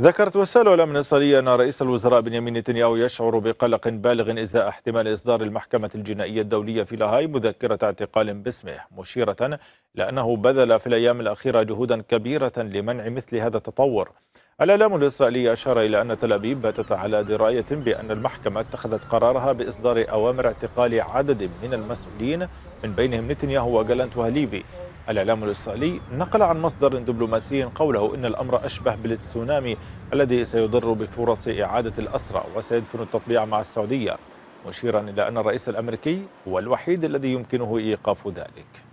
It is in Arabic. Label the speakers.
Speaker 1: ذكرت وسائل الأمن الإسرائيلية أن رئيس الوزراء بنيامين نتنياهو يشعر بقلق بالغ إزاء احتمال إصدار المحكمة الجنائية الدولية في لاهاي مذكرة اعتقال باسمه مشيرة لأنه بذل في الأيام الأخيرة جهودا كبيرة لمنع مثل هذا التطور الإعلام الإسرائيلي أشار إلى أن تل أبيب باتت على دراية بأن المحكمة اتخذت قرارها بإصدار أوامر اعتقال عدد من المسؤولين من بينهم نتنياهو وجالانت وهليفي الإعلام الإسرائيلي نقل عن مصدر دبلوماسي قوله إن الأمر أشبه بالتسونامي الذي سيضر بفرص إعادة الأسرى وسيدفن التطبيع مع السعودية مشيرا إلى أن الرئيس الأمريكي هو الوحيد الذي يمكنه إيقاف ذلك